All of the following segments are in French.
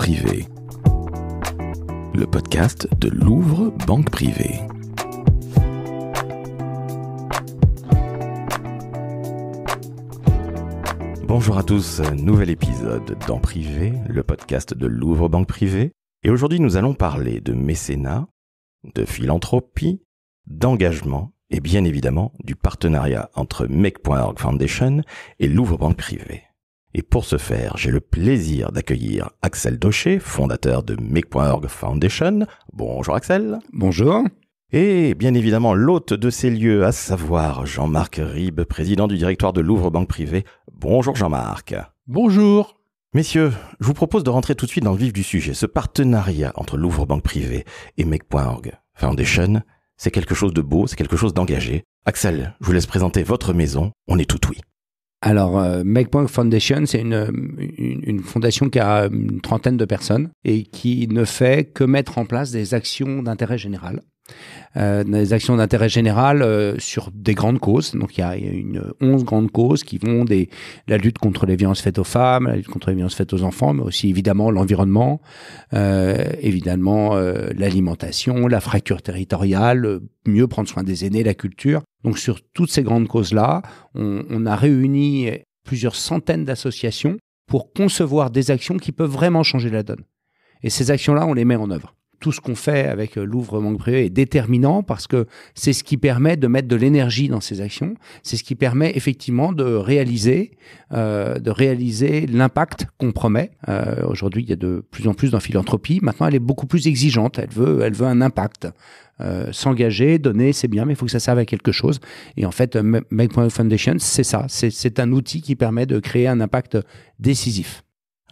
Privé, Le podcast de Louvre Banque Privée. Bonjour à tous, nouvel épisode dans Privé, le podcast de Louvre Banque Privée. Et aujourd'hui, nous allons parler de mécénat, de philanthropie, d'engagement et bien évidemment du partenariat entre Make.org Foundation et Louvre Banque Privée. Et pour ce faire, j'ai le plaisir d'accueillir Axel Daucher, fondateur de Make.org Foundation. Bonjour Axel. Bonjour. Et bien évidemment, l'hôte de ces lieux, à savoir Jean-Marc Ribes, président du directoire de Louvre Banque Privée. Bonjour Jean-Marc. Bonjour. Messieurs, je vous propose de rentrer tout de suite dans le vif du sujet. Ce partenariat entre Louvre Banque Privée et Make.org Foundation, c'est quelque chose de beau, c'est quelque chose d'engagé. Axel, je vous laisse présenter votre maison. On est tout oui. Alors, euh, MakePoint Foundation, c'est une, une, fondation qui a une trentaine de personnes et qui ne fait que mettre en place des actions d'intérêt général euh, des actions d'intérêt général euh, sur des grandes causes. Donc il y a une 11 grandes causes qui vont des la lutte contre les violences faites aux femmes, la lutte contre les violences faites aux enfants, mais aussi évidemment l'environnement, euh, évidemment euh, l'alimentation, la fracture territoriale, mieux prendre soin des aînés, la culture. Donc sur toutes ces grandes causes-là, on, on a réuni plusieurs centaines d'associations pour concevoir des actions qui peuvent vraiment changer la donne. Et ces actions-là, on les met en œuvre tout ce qu'on fait avec euh, Louvre Banque est déterminant parce que c'est ce qui permet de mettre de l'énergie dans ces actions, c'est ce qui permet effectivement de réaliser, euh, de réaliser l'impact qu'on promet. Euh, aujourd'hui, il y a de plus en plus dans philanthropie. Maintenant, elle est beaucoup plus exigeante. Elle veut, elle veut un impact. s'engager, donner, c'est bien, mais il faut que ça serve à quelque chose. Et en fait, Make Foundation, c'est ça. C'est un outil qui permet de créer un impact décisif.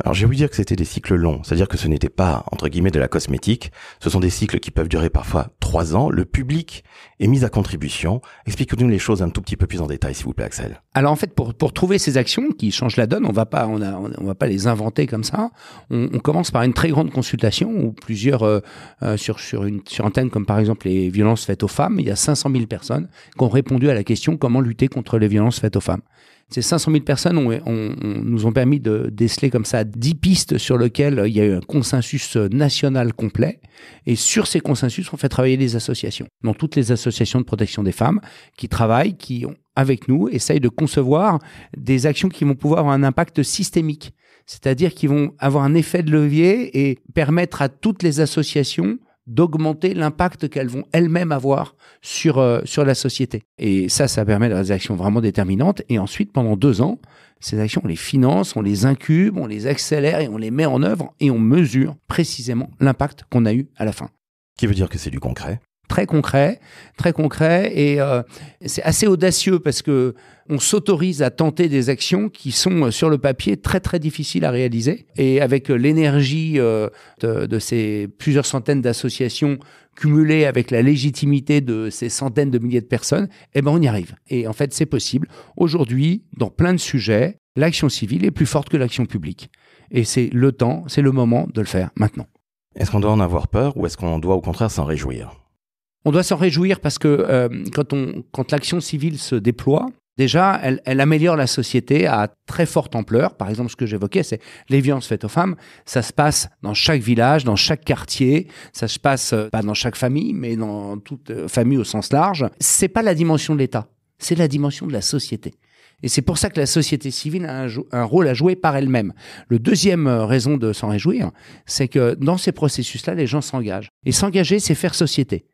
Alors j'ai voulu dire que c'était des cycles longs, c'est-à-dire que ce n'était pas, entre guillemets, de la cosmétique, ce sont des cycles qui peuvent durer parfois trois ans, le public est mis à contribution. Explique-nous les choses un tout petit peu plus en détail, s'il vous plaît, Axel. Alors en fait, pour, pour trouver ces actions qui changent la donne, on va pas, on, va pas les inventer comme ça. On, commence par une très grande consultation où plusieurs, euh, euh, sur, sur, une, sur comme par exemple les violences faites aux femmes, il y a 500 000 personnes qui ont répondu à la question comment lutter contre les violences faites aux femmes. Ces 500 000 personnes nous ont permis de déceler comme ça 10 pistes sur lesquelles euh, il y a eu un consensus euh, national complet. Et sur ces consensus, on fait travailler les associations. Donc toutes les associations de protection des femmes qui travaillent, qui ont avec nous, essayent de concevoir des actions qui vont pouvoir avoir un impact systémique. C'est-à-dire qui vont avoir un effet de levier et permettre à toutes les associations d'augmenter l'impact qu'elles vont elles-mêmes avoir sur, euh, sur la société. Et ça, ça permet des actions vraiment déterminantes. Et ensuite, pendant deux ans, ces actions, on les finance, on les incube, on les accélère et on les met en œuvre et on mesure précisément l'impact qu'on a eu à la fin. Qui veut dire que c'est du concret très concret, très concret, et euh, c'est assez audacieux parce que on s'autorise à tenter des actions qui sont euh, sur le papier très très difficiles à réaliser, et avec euh, l'énergie de, ces plusieurs centaines d'associations cumulées avec la légitimité de ces centaines de milliers de personnes, eh ben on y arrive. Et en fait, c'est possible. Aujourd'hui, dans plein de sujets, l'action civile est plus forte que l'action publique, et c'est le temps, c'est le moment de le faire maintenant. Est-ce qu'on doit en avoir peur ou est-ce qu'on doit au contraire s'en réjouir on doit s'en réjouir parce que euh, quand, quand l'action civile se déploie, déjà, elle, améliore la société à très forte ampleur. Par exemple, ce que j'évoquais, c'est les violences faites aux femmes. Ça se passe dans chaque village, dans chaque quartier. Ça se passe euh, pas dans chaque famille, mais dans toute euh, famille au sens large. C'est pas la dimension de l'État. C'est la dimension de la société. Et c'est pour ça que la société civile a un, un rôle à jouer par elle-même. Le deuxième raison de s'en réjouir, c'est que dans ces processus-là, les gens s'engagent. Et s'engager, c'est faire société.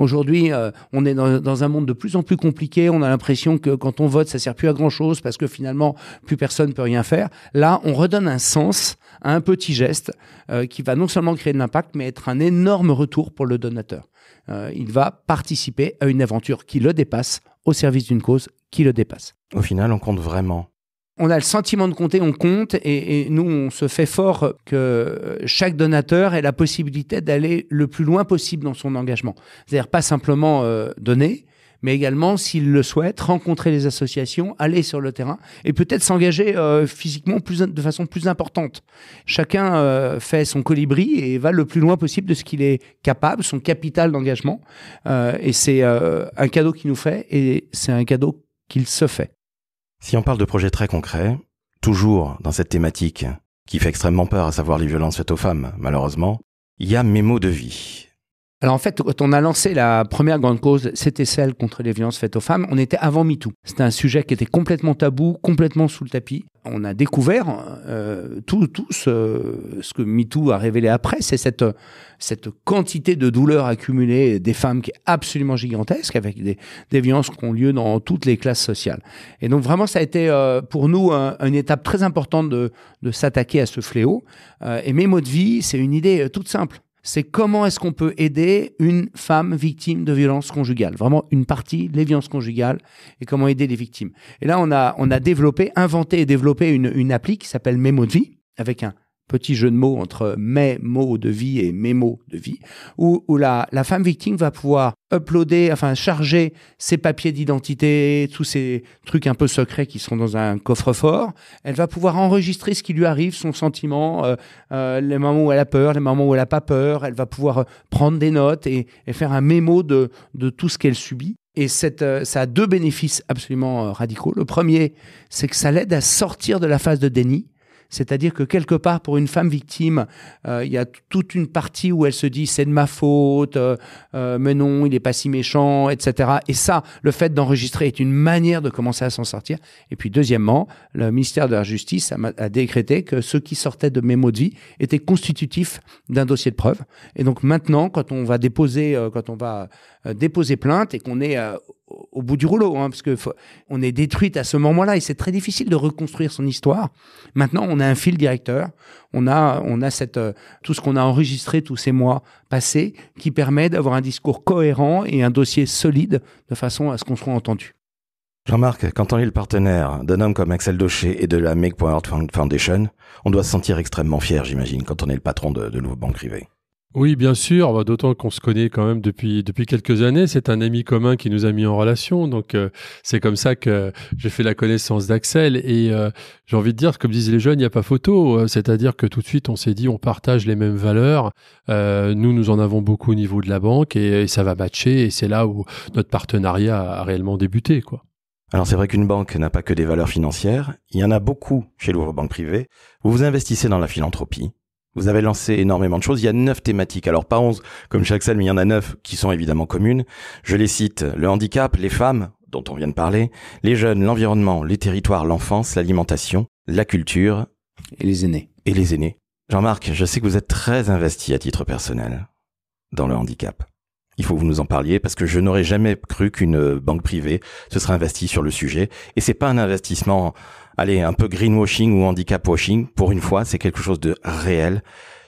Aujourd'hui, euh, on est dans, un monde de plus en plus compliqué. On a l'impression que quand on vote, ça sert plus à grand chose parce que finalement, plus personne peut rien faire. Là, on redonne un sens à un petit geste euh, qui va non seulement créer de l'impact, mais être un énorme retour pour le donateur. Euh, il va participer à une aventure qui le dépasse au service d'une cause qui le dépasse. Au final, on compte vraiment on a le sentiment de compter, on compte, et, et nous, on se fait fort que chaque donateur ait la possibilité d'aller le plus loin possible dans son engagement. C'est-à-dire pas simplement euh, donner, mais également, s'il le souhaite, rencontrer les associations, aller sur le terrain et peut-être s'engager euh, physiquement plus, de façon plus importante. Chacun euh, fait son colibri et va le plus loin possible de ce qu'il est capable, son capital d'engagement. et c'est un cadeau qu'il nous fait et c'est un cadeau qu'il se fait. Si on parle de projets très concrets, toujours dans cette thématique qui fait extrêmement peur, à savoir les violences faites aux femmes, malheureusement, il y a mes mots de vie, alors en fait, quand on a lancé la première grande cause, c'était celle contre les violences faites aux femmes. On était avant MeToo. C'était un sujet qui était complètement tabou, complètement sous le tapis. On a découvert euh, tout, tout ce, que MeToo a révélé après, c'est cette, cette quantité de douleurs accumulées des femmes qui est absolument gigantesque, avec des, violences qui ont lieu dans toutes les classes sociales. Et donc vraiment, ça a été euh, pour nous une étape très importante de, de s'attaquer à ce fléau. Euh, et mes mots de vie, c'est une idée euh, toute simple c'est comment est-ce qu'on peut aider une femme victime de violences conjugales, vraiment une partie les violences conjugales et comment aider les victimes. Et là, on a, on a développé, inventé et développé une, une appli qui s'appelle Mémo de vie avec un petit jeu de mots entre mes mots de vie et mes mots de vie, où, où la, femme victime va pouvoir uploader, enfin charger ses papiers d'identité, tous ces trucs un peu secrets qui sont dans un coffre-fort. Elle va pouvoir enregistrer ce qui lui arrive, son sentiment, euh, euh, les moments où elle a peur, les moments où elle n'a pas peur. Elle va pouvoir euh, prendre des notes et, faire un mémo de, de tout ce qu'elle subit. Et cette, ça a deux bénéfices absolument radicaux. Le premier, c'est que ça l'aide à sortir de la phase de déni c'est-à-dire que quelque part, pour une femme victime, euh, il y a toute une partie où elle se dit c'est de ma faute, euh, euh mais non, il n'est pas si méchant, etc. Et ça, le fait d'enregistrer est une manière de commencer à s'en sortir. Et puis deuxièmement, le ministère de la Justice a, décrété que ceux qui sortait de mémo de vie étaient constitutifs d'un dossier de preuve. Et donc maintenant, quand on va déposer, euh, quand on va déposer plainte et qu'on est au bout du rouleau, hein, parce que on est détruite à ce moment-là et c'est très difficile de reconstruire son histoire. Maintenant, on a un fil directeur, on a, on a cette, euh, tout ce qu'on a enregistré tous ces mois passés qui permet d'avoir un discours cohérent et un dossier solide de façon à ce qu'on soit entendu. Jean-Marc, quand on est le partenaire d'un homme comme Axel Daucher et de la Make.org Foundation, on doit se sentir extrêmement fier, j'imagine, quand on est le patron de, de banques privées oui, bien sûr, bah, d'autant qu'on se connaît quand même depuis, depuis quelques années. C'est un ami commun qui nous a mis en relation. Donc, euh, c'est comme ça que j'ai fait la connaissance d'Axel. Et euh, j'ai envie de dire, comme disent les jeunes, il n'y a pas photo. Euh, c'est-à-dire que tout de suite, on s'est dit, on partage les mêmes valeurs. nous, nous en avons beaucoup au niveau de la banque et, ça va matcher. Et c'est là où notre partenariat a réellement débuté, quoi. Alors c'est vrai qu'une banque n'a pas que des valeurs financières, il y en a beaucoup chez l'ouvre-banque privée. Vous vous investissez dans la philanthropie, vous avez lancé énormément de choses. Il y a neuf thématiques. Alors pas onze comme chaque salle, mais il y en a neuf qui sont évidemment communes. Je les cite. Le handicap, les femmes, dont on vient de parler, les jeunes, l'environnement, les territoires, l'enfance, l'alimentation, la culture. Et les aînés. Et les aînés. Jean-Marc, je sais que vous êtes très investi à titre personnel dans le handicap. Il faut que vous nous en parliez parce que je n'aurais jamais cru qu'une banque privée se serait investie sur le sujet. Et c'est pas un investissement allez, un peu greenwashing ou handicap washing, Pour une fois, c'est quelque chose de réel.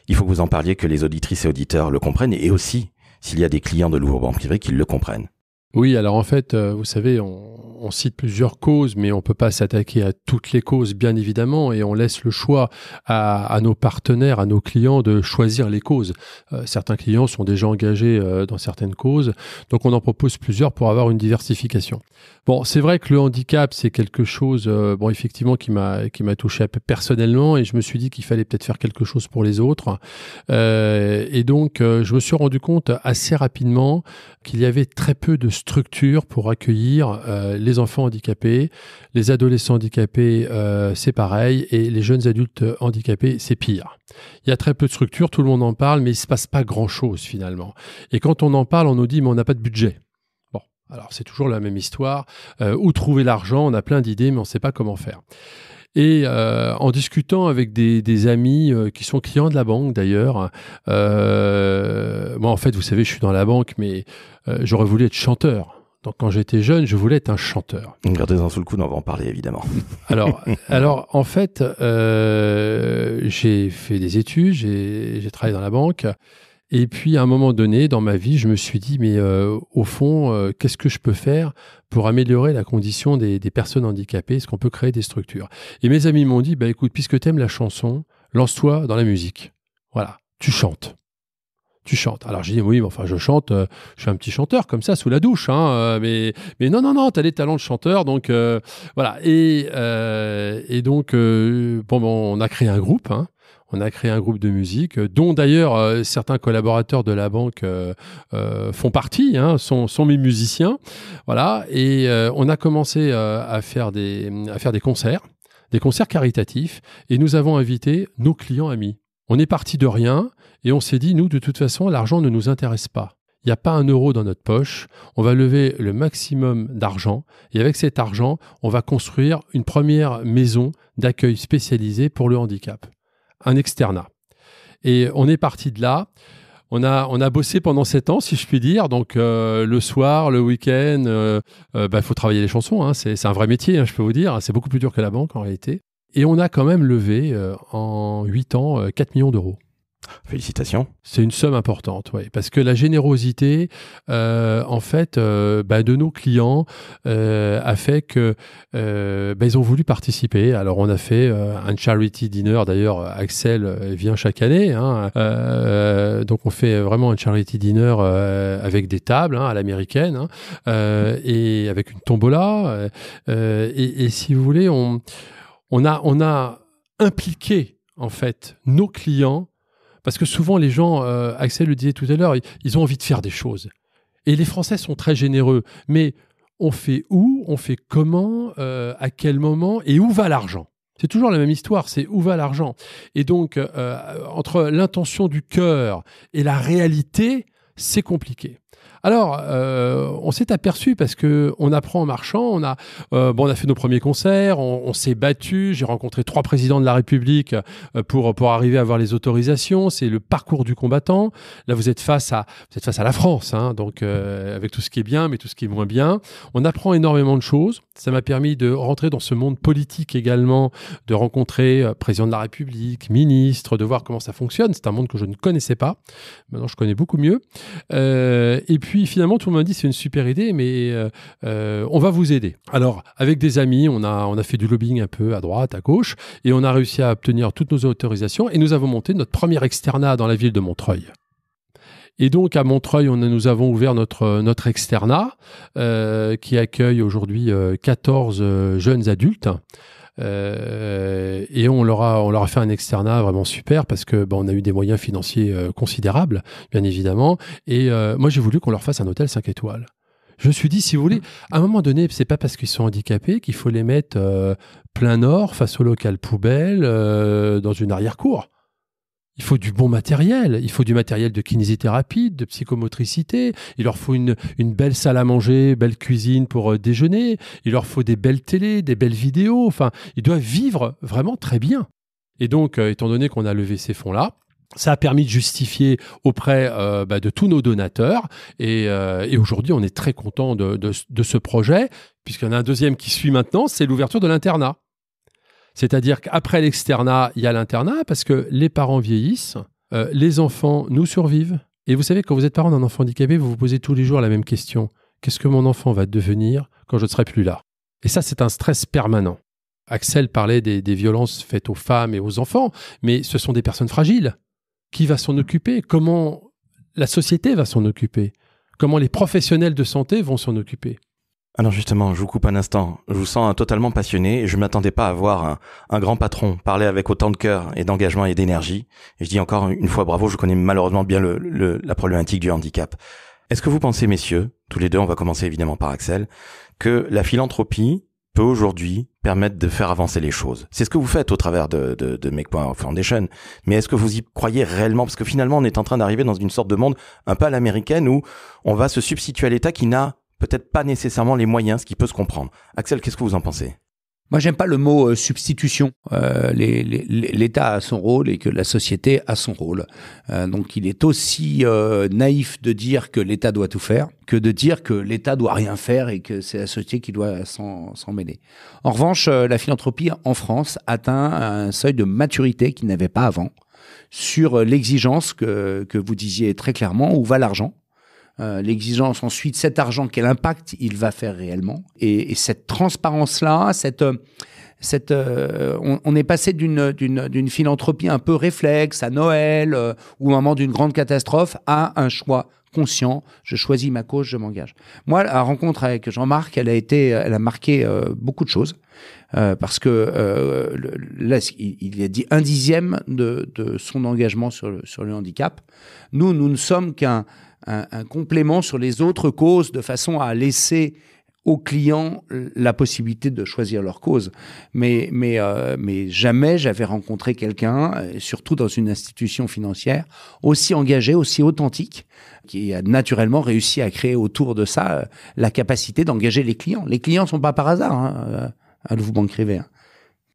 Il faut que vous en parliez, que les auditrices et auditeurs le comprennent et aussi s'il y a des clients de Louvre Banque Privée qui le comprennent. Oui, alors en fait, euh, vous savez, on, cite plusieurs causes, mais on ne peut pas s'attaquer à toutes les causes, bien évidemment, et on laisse le choix à, nos partenaires, à nos clients de choisir les causes. Euh, certains clients sont déjà engagés euh, dans certaines causes, donc on en propose plusieurs pour avoir une diversification. Bon, c'est vrai que le handicap, c'est quelque chose, bon, effectivement, qui m'a qui m'a touché personnellement, et je me suis dit qu'il fallait peut-être faire quelque chose pour les autres. et donc, je me suis rendu compte assez rapidement qu'il y avait très peu de structure pour accueillir euh, les enfants handicapés, les adolescents handicapés, euh, c'est pareil, et les jeunes adultes handicapés, c'est pire. Il y a très peu de structures, tout le monde en parle, mais il ne se passe pas grand-chose finalement. Et quand on en parle, on nous dit, mais on n'a pas de budget. Bon, alors c'est toujours la même histoire. Euh, où trouver l'argent On a plein d'idées, mais on ne sait pas comment faire. Et euh, en discutant avec des, amis euh, qui sont clients de la banque d'ailleurs, euh, moi en fait, vous savez, je suis dans la banque, mais j'aurais voulu être chanteur. Donc quand j'étais jeune, je voulais être un chanteur. Gardez-en sous le coude, on va en parler évidemment. alors, alors en fait, j'ai fait des études, j'ai travaillé dans la banque. Et puis à un moment donné, dans ma vie, je me suis dit, mais euh, au fond, euh, qu'est-ce que je peux faire pour améliorer la condition des, personnes handicapées Est-ce qu'on peut créer des structures Et mes amis m'ont dit, bah écoute, puisque tu aimes la chanson, lance-toi dans la musique. Voilà, tu chantes tu chantes. Alors j'ai dit oui, mais enfin je chante, euh, je suis un petit chanteur comme ça sous la douche, hein, mais mais non non non, as des talents de chanteur, donc voilà. Et donc bon, on a créé un groupe hein, on a créé un groupe de musique, euh, dont d'ailleurs euh, certains collaborateurs de la banque euh, font partie, hein, sont, mes musiciens. Voilà, et on a commencé des, à faire des concerts, des concerts caritatifs, et nous avons invité nos clients amis. On est parti de rien, et on s'est dit, nous, de toute façon, l'argent ne nous intéresse pas. Il n'y a pas un euro dans notre poche, on va lever le maximum d'argent, et avec cet argent, on va construire une première maison d'accueil spécialisée pour le handicap un externat. Et on est parti de là. On a, on a bossé pendant sept ans, si je puis dire. Donc, euh, le soir, le week-end, il euh, euh, bah, faut travailler les chansons. Hein. C'est un vrai métier, hein, je peux vous dire. C'est beaucoup plus dur que la banque en réalité. Et on a quand même levé en huit ans 4 millions d'euros. Félicitations. C'est une somme importante, oui, parce que la générosité, euh, en fait, euh, bah, de nos clients euh, a fait que bah, ils ont voulu participer. Alors, on a fait un charity dinner. D'ailleurs, Axel vient chaque année, hein, donc on fait vraiment un charity dinner avec des tables hein, à l'américaine hein, et avec une tombola. Et, si vous voulez, on, a, on a impliqué en fait nos clients parce que souvent, les gens, euh, Axel le disait tout à l'heure, ils ont envie de faire des choses. Et les Français sont très généreux. Mais on fait où, on fait comment, euh, à quel moment et où va l'argent c'est toujours la même histoire, c'est où va l'argent. Et donc, euh, entre l'intention du cœur et la réalité, c'est compliqué. Alors, euh, on s'est aperçu parce que on apprend en marchant. On a, euh, bon, on a fait nos premiers concerts, on, s'est battu. J'ai rencontré trois présidents de la République euh, pour pour arriver à avoir les autorisations. C'est le parcours du combattant. Là, vous êtes face à face à la France, hein, donc avec tout ce qui est bien, mais tout ce qui est moins bien. On apprend énormément de choses. Ça m'a permis de rentrer dans ce monde politique également, de rencontrer président de la République, ministre, de voir comment ça fonctionne. C'est un monde que je ne connaissais pas. Maintenant, je connais beaucoup mieux. et puis puis finalement, tout le monde m'a dit c'est une super idée, mais euh, euh, on va vous aider. Alors, avec des amis, on a, on a fait du lobbying un peu à droite, à gauche, et on a réussi à obtenir toutes nos autorisations, et nous avons monté notre premier externat dans la ville de Montreuil. Et donc à Montreuil, on nous avons ouvert notre, notre externat euh, qui accueille aujourd'hui 14 jeunes adultes. Euh, et on leur, a, on leur fait un externat vraiment super parce que bah, on a eu des moyens financiers euh, considérables, bien évidemment. Et euh, moi, j'ai voulu qu'on leur fasse un hôtel 5 étoiles. Je me suis dit, si vous voulez, à un moment donné, c'est pas parce qu'ils sont handicapés qu'il faut les mettre plein nord, face au local poubelle, dans une arrière-cour. Il faut du bon matériel. Il faut du matériel de kinésithérapie, de psychomotricité. Il leur faut une, belle salle à manger, belle cuisine pour euh, déjeuner. Il leur faut des belles télés, des belles vidéos. Enfin, ils doivent vivre vraiment très bien. Et donc, euh, étant donné qu'on a levé ces fonds-là, ça a permis de justifier auprès euh, bah, de tous nos donateurs. Et, aujourd'hui, on est très content de, de ce projet, puisqu'il y en a un deuxième qui suit maintenant, c'est l'ouverture de l'internat. C'est-à-dire qu'après l'externat, il y a l'internat parce que les parents vieillissent, euh, les enfants nous survivent. Et vous savez, quand vous êtes parent d'un enfant handicapé, vous vous posez tous les jours la même question. Qu'est-ce que mon enfant va devenir quand je ne serai plus là Et ça, c'est un stress permanent. Axel parlait des violences faites aux femmes et aux enfants, mais ce sont des personnes fragiles. Qui va s'en occuper Comment la société va s'en occuper Comment les professionnels de santé vont s'en occuper alors justement, je vous coupe un instant. Je vous sens totalement passionné et je ne m'attendais pas à voir un, grand patron parler avec autant de cœur et d'engagement et d'énergie. je dis encore une fois bravo, je connais malheureusement bien la problématique du handicap. Est-ce que vous pensez, messieurs, tous les deux, on va commencer évidemment par Axel, que la philanthropie peut aujourd'hui permettre de faire avancer les choses C'est ce que vous faites au travers de, de, de Make Foundation, mais est-ce que vous y croyez réellement Parce que finalement, on est en train d'arriver dans une sorte de monde un peu à l'américaine où on va se substituer à l'État qui n'a peut-être pas nécessairement les moyens, ce qui peut se comprendre. Axel, qu'est-ce que vous en pensez moi, j'aime pas le mot euh, substitution. Euh, L'État a son rôle et que la société a son rôle. Euh, donc, il est aussi naïf de dire que l'État doit tout faire que de dire que l'État doit rien faire et que c'est la société qui doit s'en mêler. En revanche, la philanthropie en France atteint un seuil de maturité qu'il n'avait pas avant sur l'exigence que, que vous disiez très clairement où va l'argent euh, l'exigence ensuite, cet argent, quel impact il va faire réellement. Et, cette transparence-là, cette... Euh, cette, euh, on, est passé d'une philanthropie un peu réflexe à Noël ou au moment d'une grande catastrophe à un choix conscient. Je choisis ma cause, je m'engage. Moi, la rencontre avec Jean-Marc, elle a été, elle a marqué beaucoup de choses parce que là, il, il, a dit un dixième de, de son engagement sur sur le handicap. Nous, nous ne sommes qu'un un, complément sur les autres causes de façon à laisser aux clients la possibilité de choisir leur cause. Mais, mais, euh, mais jamais j'avais rencontré quelqu'un, euh, surtout dans une institution financière, aussi engagé, aussi authentique, qui a naturellement réussi à créer autour de ça euh, la capacité d'engager les clients. Les clients ne sont pas par hasard hein, à vous banquer. Hein.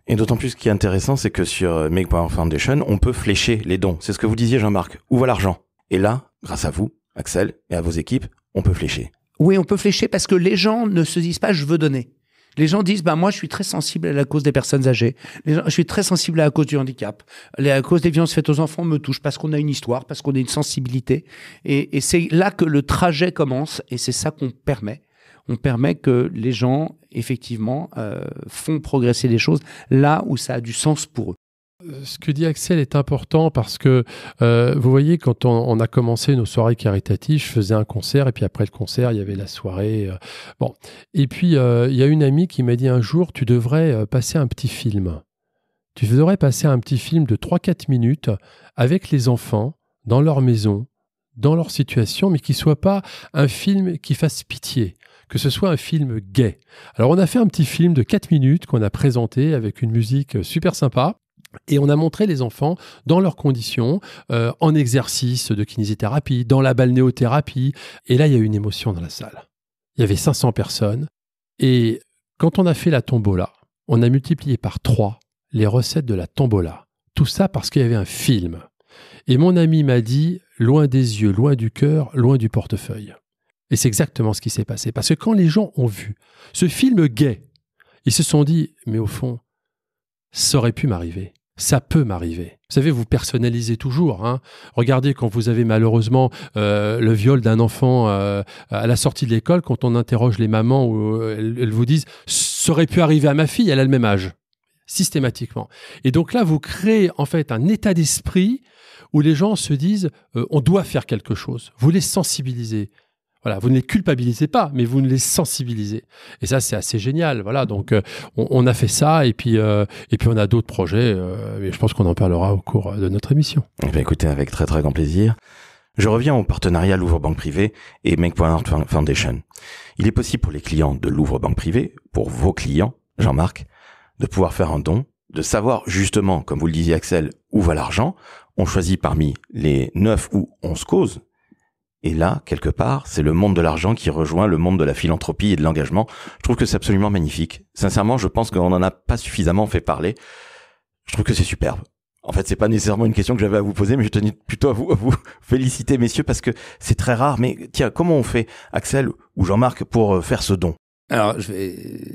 Et d'autant plus ce qui est intéressant, c'est que sur Make Power Foundation, on peut flécher les dons. C'est ce que vous disiez, Jean-Marc. Où va l'argent Et là, grâce à vous, Axel, et à vos équipes, on peut flécher. Oui, on peut flécher parce que les gens ne se disent pas je veux donner. Les gens disent, bah, moi, je suis très sensible à la cause des personnes âgées. je suis très sensible à la cause du handicap. La cause des violences faites aux enfants me touche parce qu'on a une histoire, parce qu'on a une sensibilité. Et, c'est là que le trajet commence et c'est ça qu'on permet. On permet que les gens, effectivement, euh, font progresser des choses là où ça a du sens pour eux ce que dit Axel est important parce que euh, vous voyez, quand on, a commencé nos soirées caritatives, je faisais un concert et puis après le concert, il y avait la soirée. Euh, bon, et puis euh, il y a une amie qui m'a dit un jour, tu devrais passer un petit film. Tu devrais passer un petit film de 3-4 minutes avec les enfants dans leur maison, dans leur situation, mais qui soit pas un film qui fasse pitié que ce soit un film gay. Alors on a fait un petit film de 4 minutes qu'on a présenté avec une musique super sympa. Et on a montré les enfants dans leurs conditions, euh, en exercice de kinésithérapie, dans la balnéothérapie. Et là, il y a eu une émotion dans la salle. Il y avait 500 personnes. Et quand on a fait la tombola, on a multiplié par trois les recettes de la tombola. Tout ça parce qu'il y avait un film. Et mon ami m'a dit, loin des yeux, loin du cœur, loin du portefeuille. Et c'est exactement ce qui s'est passé. Parce que quand les gens ont vu ce film gay, ils se sont dit, mais au fond, ça aurait pu m'arriver. Ça peut m'arriver. Vous savez, vous personnalisez toujours. Hein. Regardez quand vous avez malheureusement euh, le viol d'un enfant euh, à la sortie de l'école, quand on interroge les mamans, où euh, elles, vous disent « ça aurait pu arriver à ma fille, elle a le même âge » systématiquement. Et donc là, vous créez en fait un état d'esprit où les gens se disent on doit faire quelque chose. Vous les sensibilisez. Voilà, vous ne les culpabilisez pas, mais vous ne les sensibilisez. Et ça, c'est assez génial. Voilà, donc euh, on, a fait ça et puis, euh, et puis on a d'autres projets. Euh, je pense qu'on en parlera au cours de notre émission. Eh bien, écoutez, avec très très grand plaisir. Je reviens au partenariat Louvre Banque Privée et Make.art Foundation. Il est possible pour les clients de Louvre Banque Privée, pour vos clients, Jean-Marc, de pouvoir faire un don, de savoir justement, comme vous le disiez Axel, où va l'argent. On choisit parmi les 9 ou 11 causes et là, quelque part, c'est le monde de l'argent qui rejoint le monde de la philanthropie et de l'engagement. Je trouve que c'est absolument magnifique. Sincèrement, je pense qu'on n'en a pas suffisamment fait parler. Je trouve que c'est superbe. En fait, c'est pas nécessairement une question que j'avais à vous poser, mais je tenais plutôt à vous, à vous féliciter, messieurs, parce que c'est très rare. Mais tiens, comment on fait, Axel ou Jean-Marc, pour euh, faire ce don alors, je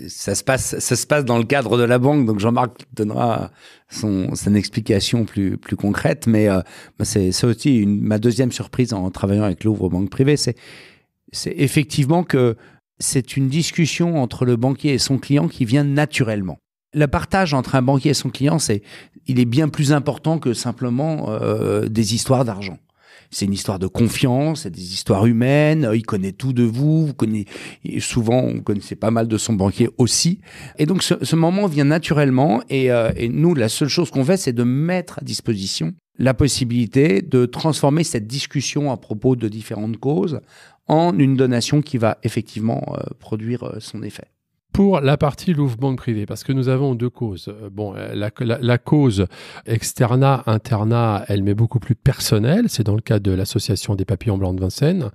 ça se passe, ça se passe dans le cadre de la banque, donc Jean-Marc donnera son, son explication plus plus concrète. Mais euh, c'est aussi une, ma deuxième surprise en travaillant avec Louvre Banque Privée, c'est c'est effectivement que c'est une discussion entre le banquier et son client qui vient naturellement. Le partage entre un banquier et son client, c'est il est bien plus important que simplement euh, des histoires d'argent. C'est une histoire de confiance, c'est des histoires humaines, euh, il connaît tout de vous, vous connaissez, souvent on connaissait pas mal de son banquier aussi. Et donc ce, moment vient naturellement euh, et, nous, la seule chose qu'on fait, c'est de mettre à disposition la possibilité de transformer cette discussion à propos de différentes causes en une donation qui va effectivement euh, produire son effet pour la partie Louvre-Banque privée, parce que nous avons deux causes. Euh, bon, euh, la, cause externa, interna, elle m'est beaucoup plus personnelle. C'est dans le cas de l'association des papillons blancs de Vincennes.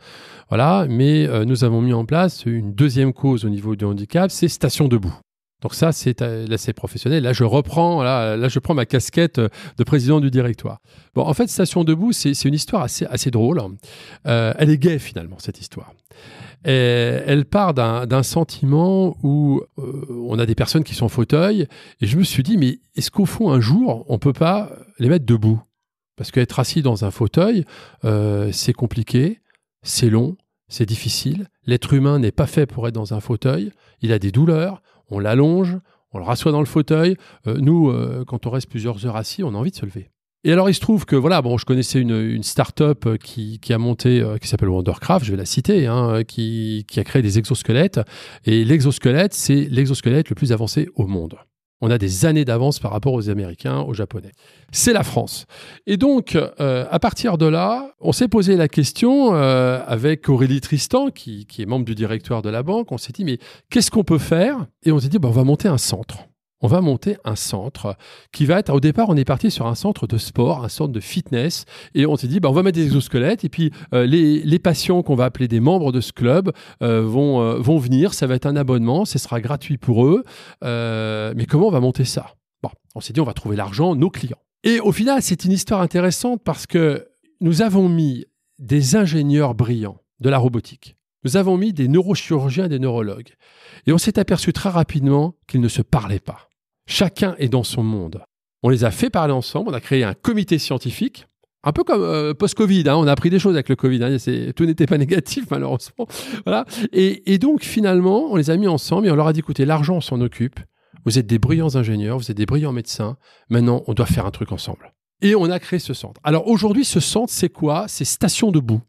Voilà. Mais euh, nous avons mis en place une deuxième cause au niveau du handicap, c'est Station Debout. Donc ça, c'est assez professionnel. Là, je reprends, là, je prends ma casquette de président du directoire. Bon, en fait, Station Debout, c'est une histoire assez, assez drôle. elle est gaie finalement cette histoire. Et euh, elle part d'un sentiment où euh, on a des personnes qui sont en fauteuil. Et je me suis dit, mais est-ce qu'au fond, un jour, on peut pas les mettre debout Parce qu'être assis dans un fauteuil, euh, c'est compliqué, c'est long, c'est difficile. L'être humain n'est pas fait pour être dans un fauteuil. Il a des douleurs, on l'allonge, on le rassoit dans le fauteuil. nous, quand on reste plusieurs heures assis, on a envie de se lever. Et alors, il se trouve que, voilà, bon, je connaissais une, startup start-up euh, qui, a monté, euh, qui s'appelle Wondercraft, je vais la citer, hein, euh, qui, a créé des exosquelettes. Et l'exosquelette, c'est l'exosquelette le plus avancé au monde. On a des années d'avance par rapport aux Américains, aux Japonais. C'est la France. Et donc, à partir de là, on s'est posé la question avec Aurélie Tristan, qui, qui, est membre du directoire de la banque. On s'est dit, mais qu'est-ce qu'on peut faire Et on s'est dit, ben, on va monter un centre on va monter un centre qui va être, au départ, on est parti sur un centre de sport, un centre de fitness, et on s'est dit, bah, on va mettre des exosquelettes, et puis euh, les, patients qu'on va appeler des membres de ce club euh, vont, euh, vont venir, ça va être un abonnement, ce sera gratuit pour eux, mais comment on va monter ça Bon, on s'est dit, on va trouver l'argent, nos clients. Et au final, c'est une histoire intéressante parce que nous avons mis des ingénieurs brillants de la robotique. Nous avons mis des neurochirurgiens, des neurologues. Et on s'est aperçu très rapidement qu'ils ne se parlaient pas. Chacun est dans son monde. On les a fait parler ensemble, on a créé un comité scientifique, un peu comme euh, post-Covid, hein. on a appris des choses avec le Covid, hein. tout n'était pas négatif malheureusement. Et, et, donc finalement, on les a mis ensemble et on leur a dit, écoutez, l'argent, s'en occupe, vous êtes des brillants ingénieurs, vous êtes des brillants médecins, maintenant on doit faire un truc ensemble. Et on a créé ce centre. Alors aujourd'hui, ce centre, c'est quoi C'est Station Debout.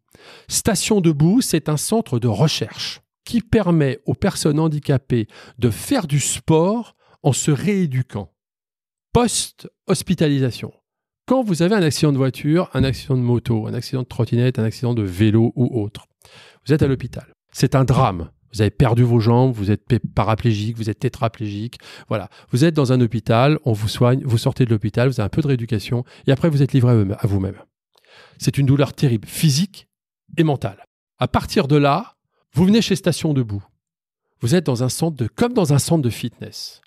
Station Debout, c'est un centre de recherche qui permet aux personnes handicapées de faire du sport en se rééduquant post-hospitalisation. Quand vous avez un accident de voiture, un accident de moto, un accident de trottinette, un accident de vélo ou autre, vous êtes à l'hôpital. C'est un drame. Vous avez perdu vos jambes, vous êtes paraplégique, vous êtes tétraplégique. Voilà. Vous êtes dans un hôpital, on vous soigne, vous sortez de l'hôpital, vous avez un peu de rééducation et après vous êtes livré à vous-même. C'est une douleur terrible, physique et mentale. À partir de là, vous venez chez Station Debout. Vous êtes dans un centre comme dans un centre de fitness.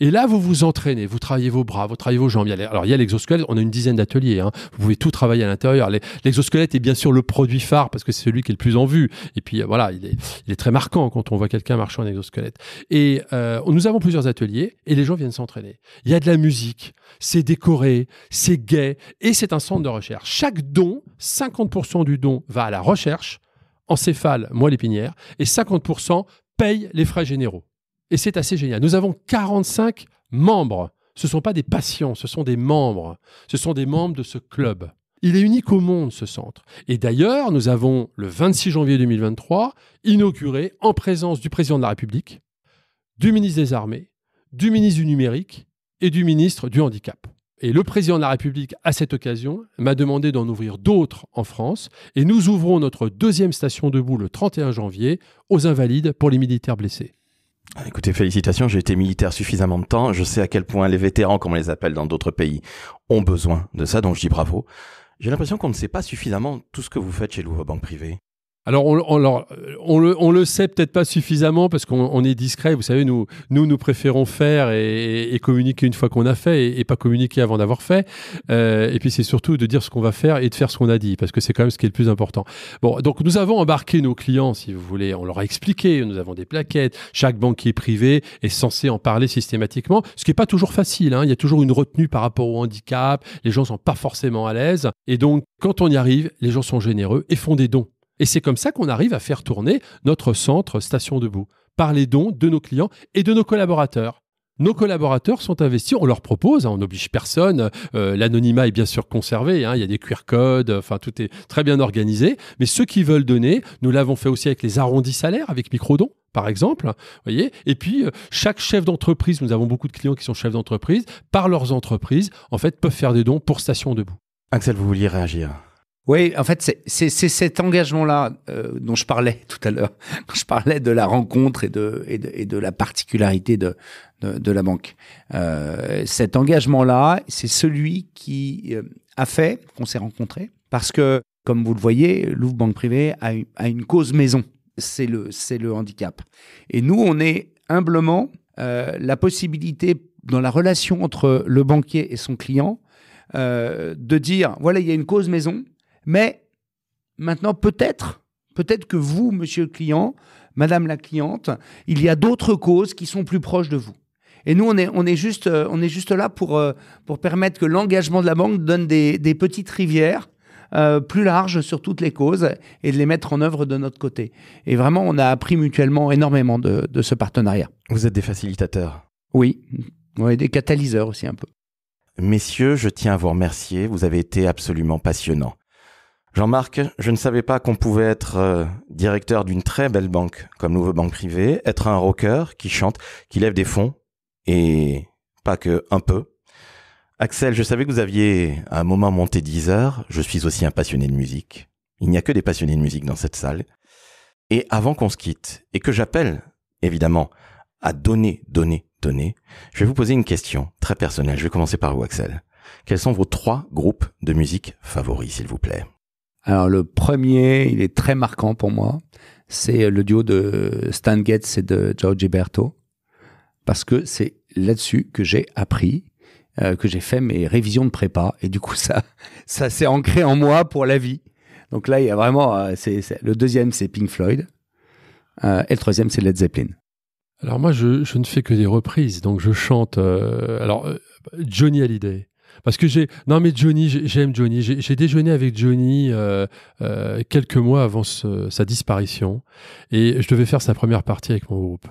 Et là, vous vous entraînez, vous travaillez vos bras, vous travaillez vos jambes. alors, il y a l'exosquelette, on a une dizaine d'ateliers. Hein. Vous pouvez tout travailler à l'intérieur. L'exosquelette est bien sûr le produit phare parce que c'est celui qui est le plus en vue. Et puis, euh, voilà, il est, très marquant quand on voit quelqu'un marcher en exosquelette. Et euh, nous avons plusieurs ateliers et les gens viennent s'entraîner. Il y a de la musique, c'est décoré, c'est gai et c'est un centre de recherche. Chaque don, 50% du don va à la recherche, encéphale, moi l'épinière, et 50% paye les frais généraux. Et c'est assez génial. Nous avons 45 membres. Ce ne sont pas des patients, ce sont des membres. Ce sont des membres de ce club. Il est unique au monde, ce centre. Et d'ailleurs, nous avons, le 26 janvier 2023, inauguré, en présence du président de la République, du ministre des Armées, du ministre du Numérique et du ministre du Handicap. Et le président de la République, à cette occasion, m'a demandé d'en ouvrir d'autres en France. Et nous ouvrons notre deuxième station debout le 31 janvier aux Invalides pour les militaires blessés. Ah, écoutez, félicitations, j'ai été militaire suffisamment de temps, je sais à quel point les vétérans, comme on les appelle dans d'autres pays, ont besoin de ça, donc je dis bravo. J'ai l'impression qu'on ne sait pas suffisamment tout ce que vous faites chez nous, Banque Privée. Alors, on, on, le, sait peut-être pas suffisamment parce qu'on est discret. Vous savez, nous, nous, nous préférons faire et, communiquer une fois qu'on a fait et, pas communiquer avant d'avoir fait. Euh, et puis, c'est surtout de dire ce qu'on va faire et de faire ce qu'on a dit parce que c'est quand même ce qui est le plus important. Bon, donc, nous avons embarqué nos clients, si vous voulez. On leur a expliqué. Nous avons des plaquettes. Chaque banquier privé est censé en parler systématiquement, ce qui n'est pas toujours facile. Hein. Il y a toujours une retenue par rapport au handicap. Les gens ne sont pas forcément à l'aise. Et donc, quand on y arrive, les gens sont généreux et font des dons. Et c'est comme ça qu'on arrive à faire tourner notre centre Station Debout, par les dons de nos clients et de nos collaborateurs. Nos collaborateurs sont investis, on leur propose, hein, on n'oblige personne, euh, l'anonymat est bien sûr conservé, hein, il y a des QR codes, enfin tout est très bien organisé, mais ceux qui veulent donner, nous l'avons fait aussi avec les arrondis salaires, avec Microdon par exemple, Et puis euh, chaque chef d'entreprise, nous avons beaucoup de clients qui sont chefs d'entreprise, par leurs entreprises, en fait, peuvent faire des dons pour Station Debout. Axel, vous vouliez réagir oui, en fait, c'est cet engagement-là euh, dont je parlais tout à l'heure, quand je parlais de la rencontre et de, et de, et de la particularité de, de, de la banque. Euh, cet engagement-là, c'est celui qui euh, a fait qu'on s'est rencontrés, parce que, comme vous le voyez, Louvre Banque Privée a, a une cause maison, c'est le, le handicap. Et nous, on est humblement euh, la possibilité, dans la relation entre le banquier et son client, euh, de dire, voilà, il y a une cause maison, mais maintenant, peut-être, peut-être que vous, monsieur le client, madame la cliente, il y a d'autres causes qui sont plus proches de vous. Et nous, on est, juste, euh, on est juste là pour, euh, pour permettre que l'engagement de la banque donne des, petites rivières euh, plus larges sur toutes les causes et de les mettre en œuvre de notre côté. Et vraiment, on a appris mutuellement énormément de, ce partenariat. Vous êtes des facilitateurs Oui, oui des catalyseurs aussi un peu. Messieurs, je tiens à vous remercier. Vous avez été absolument passionnants. Jean-Marc, je ne savais pas qu'on pouvait être euh, directeur d'une très belle banque comme Nouveau Banque Privée, être un rocker qui chante, qui lève des fonds, et pas que un peu. Axel, je savais que vous aviez à un moment monté 10 heures. Je suis aussi un passionné de musique. Il n'y a que des passionnés de musique dans cette salle. Et avant qu'on se quitte, et que j'appelle, évidemment, à donner, donner, donner, je vais vous poser une question très personnelle. Je vais commencer par vous, Axel. Quels sont vos trois groupes de musique favoris, s'il vous plaît alors le premier, il est très marquant pour moi, c'est le duo de Stan Getz et de Giorgio Berto. parce que c'est là-dessus que j'ai appris, euh, que j'ai fait mes révisions de prépa, et du coup ça, ça s'est ancré en moi pour la vie. Donc là, il y a vraiment, euh, c'est, le deuxième c'est Pink Floyd, euh, et le troisième c'est Led Zeppelin. Alors moi, je, je, ne fais que des reprises, donc je chante. alors Johnny Hallyday, parce que j'ai. Non, mais Johnny, j'aime Johnny. J'ai déjeuné avec Johnny euh, euh, quelques mois avant sa disparition. Et je devais faire sa première partie avec mon groupe.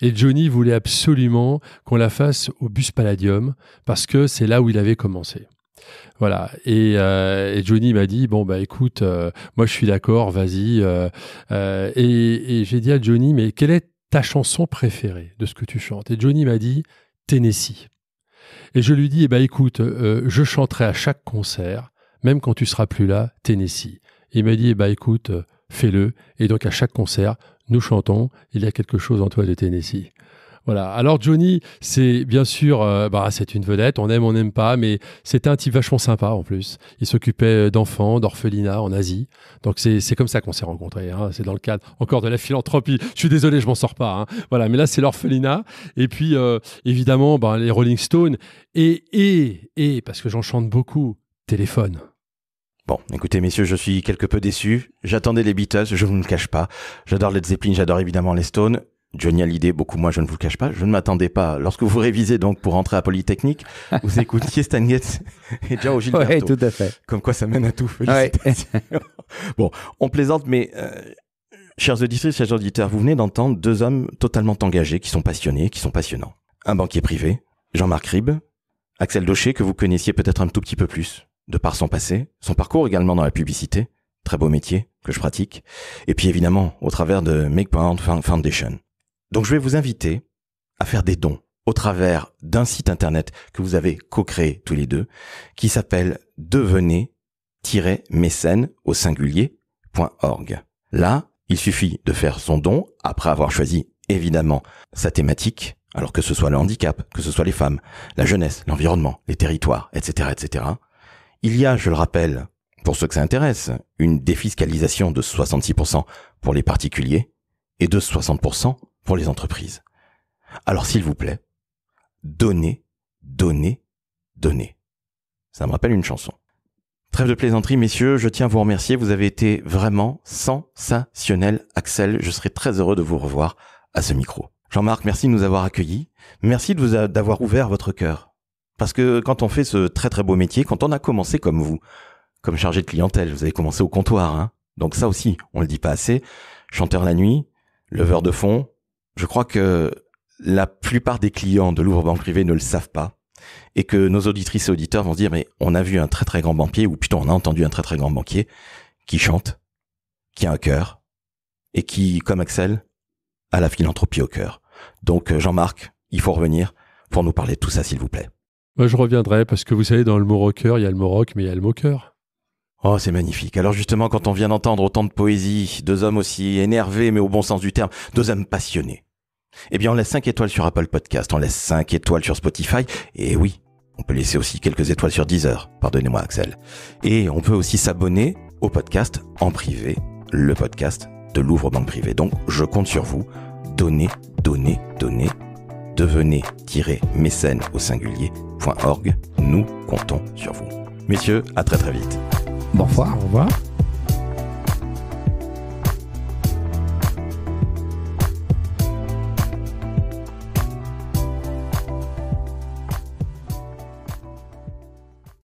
Et Johnny voulait absolument qu'on la fasse au bus Palladium, parce que c'est là où il avait commencé. Voilà. Et, euh, Johnny m'a dit bon bah écoute, moi je suis d'accord, vas-y. et, et j'ai dit à Johnny mais quelle est ta chanson préférée de ce que tu chantes Et Johnny m'a dit Tennessee. Et je lui dis, eh ben, écoute, euh, je chanterai à chaque concert, même quand tu seras plus là, Tennessee. il m'a dit, eh ben, écoute, euh, fais-le. Et donc à chaque concert, nous chantons, il y a quelque chose en toi de Tennessee. Voilà. Alors Johnny, c'est bien sûr, euh, bah, c'est une vedette, on aime, on n'aime pas, mais c'était un type vachement sympa en plus. Il s'occupait euh, d'enfants, d'orphelinats en Asie. Donc c'est comme ça qu'on s'est rencontrés. Hein. C'est dans le cadre encore de la philanthropie. Je suis désolé, je m'en sors pas. Hein. Voilà, mais là c'est l'orphelinat. Et puis euh, évidemment, ben, les Rolling Stones. Et, et, et, parce que j'en chante beaucoup, téléphone. Bon, écoutez messieurs, je suis quelque peu déçu. J'attendais les Beatles, je vous ne le cache pas. J'adore les Zeppelin, j'adore évidemment les Stones. Johnny l'idée beaucoup moins, je ne vous le cache pas, je ne m'attendais pas. Lorsque vous révisez donc pour entrer à Polytechnique, vous écoutiez Stan Getz et Jao Gilberto. Oui, tout à fait. Comme quoi, ça mène à tout. bon, on plaisante, mais euh, chers auditeurs, chers auditeurs, vous venez d'entendre deux hommes totalement engagés, qui sont passionnés, qui sont passionnants. Un banquier privé, Jean-Marc Rib, Axel Daucher, que vous connaissiez peut-être un tout petit peu plus, de par son passé, son parcours également dans la publicité, très beau métier que je pratique, et puis évidemment au travers de Make Foundation. Donc je vais vous inviter à faire des dons au travers d'un site internet que vous avez co-créé tous les deux, qui s'appelle devenez-mécène au singulier.org. Là, il suffit de faire son don après avoir choisi évidemment sa thématique, alors que ce soit le handicap, que ce soit les femmes, la jeunesse, l'environnement, les territoires, etc., etc. Il y a, je le rappelle, pour ceux que ça intéresse, une défiscalisation de 66% pour les particuliers et de 60% pour les entreprises. Alors s'il vous plaît, donnez, donnez, donnez. Ça me rappelle une chanson. Trêve de plaisanterie, messieurs, je tiens à vous remercier. Vous avez été vraiment sensationnel, Axel. Je serai très heureux de vous revoir à ce micro. Jean-Marc, merci de nous avoir accueillis. Merci de vous d'avoir ouvert votre cœur. Parce que quand on fait ce très très beau métier, quand on a commencé comme vous, comme chargé de clientèle, vous avez commencé au comptoir, hein. Donc ça aussi, on le dit pas assez. Chanteur la nuit, leveur de fond, je crois que la plupart des clients de Louvre Banque Privée ne le savent pas et que nos auditrices et auditeurs vont se dire mais on a vu un très très grand banquier ou plutôt on a entendu un très très grand banquier qui chante, qui a un cœur et qui comme Axel a la philanthropie au cœur. Donc euh, Jean-Marc, il faut revenir pour nous parler de tout ça s'il vous plaît. Moi je reviendrai parce que vous savez dans le mot rocker, il y a le mot rock mais il y a le mot cœur. Oh, c'est magnifique. Alors justement, quand on vient d'entendre autant de poésie, deux hommes aussi énervés, mais au bon sens du terme, deux hommes passionnés, eh bien on laisse 5 étoiles sur Apple Podcast, on laisse 5 étoiles sur Spotify, et oui, on peut laisser aussi quelques étoiles sur Deezer, pardonnez-moi Axel. Et on peut aussi s'abonner au podcast en privé, le podcast de Louvre Banque Privée. Donc je compte sur vous, donnez, donnez, donnez, devenez-mécène au singulier.org, nous comptons sur vous. Messieurs, à très très vite. Bon, au Au revoir.